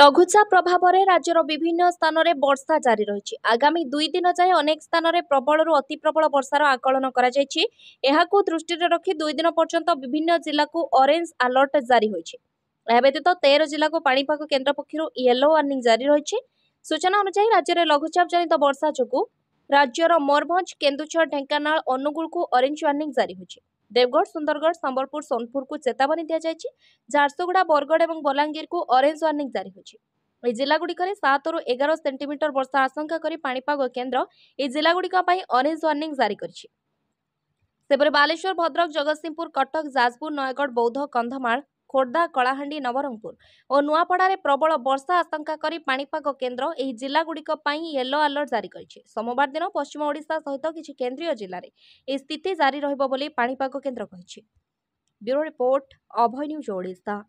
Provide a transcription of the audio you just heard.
লঘুচাপ প্রভাবে রাজ্যের বিভিন্ন স্থানের বর্ষা জারি রয়েছে আগামী দুই দিন যায় অনেক স্থানের প্রবলর অতি প্রবল বর্ষার আকলন করা যাই দৃষ্টি রাখি দুই দিন পর্যন্ত বিভিন্ন জেলাকে অরেঞ্জ আলর্ট জারি হয়েছে এ ব্যতীত তের জেলাকে পাপাগ কেন্দ্র পক্ষ ইয়েলো ওয়ার্নিং জারি রয়েছে সূচনা অনুযায়ী রাজ্যের লঘুচাপ জনিত বর্ষা যোগুঁ ରାଜ୍ୟର ମୟୂରଭଞ୍ଜ କେନ୍ଦୁଝର ଢେଙ୍କାନାଳ ଅନୁଗୁଳକୁ ଅରେଞ୍ଜ ୱାର୍ଣ୍ଣିଂ ଜାରି ହୋଇଛି ଦେବଗଡ଼ ସୁନ୍ଦରଗଡ଼ ସମ୍ବଲପୁର ସୋନପୁରକୁ ଚେତାବନୀ ଦିଆଯାଇଛି ଝାରସୁଗୁଡ଼ା ବରଗଡ଼ ଏବଂ ବଲାଙ୍ଗୀରକୁ ଅରେଞ୍ଜ ୱାର୍ଣ୍ଣିଂ ଜାରି ହୋଇଛି ଏହି ଜିଲ୍ଲାଗୁଡ଼ିକରେ ସାତରୁ ଏଗାର ସେଣ୍ଟିମିଟର ବର୍ଷା ଆଶଙ୍କା କରି ପାଣିପାଗ କେନ୍ଦ୍ର ଏହି ଜିଲ୍ଲାଗୁଡ଼ିକ ପାଇଁ ଅରେଞ୍ଜ ୱାର୍ଣ୍ଣିଂ ଜାରି କରିଛି ସେପରି ବାଲେଶ୍ୱର ଭଦ୍ରକ ଜଗତସିଂହପୁର କଟକ ଯାଜପୁର ନୟାଗଡ଼ ବୌଦ୍ଧ କନ୍ଧମାଳ ଖୋର୍ଦ୍ଧା କଳାହାଣ୍ଡି ନବରଙ୍ଗପୁର ଓ ନୂଆପଡ଼ାରେ ପ୍ରବଳ ବର୍ଷା ଆଶଙ୍କା କରି ପାଣିପାଗ କେନ୍ଦ୍ର ଏହି ଜିଲ୍ଲାଗୁଡ଼ିକ ପାଇଁ ୟେଲୋ ଆଲର୍ଟ ଜାରି କରିଛି ସୋମବାର ଦିନ ପଶ୍ଚିମ ଓଡ଼ିଶା ସହିତ କିଛି କେନ୍ଦ୍ରୀୟ ଜିଲ୍ଲାରେ ଏହି ସ୍ଥିତି ଜାରି ରହିବ ବୋଲି ପାଣିପାଗ କେନ୍ଦ୍ର କହିଛି bureau report Abhay news Odisha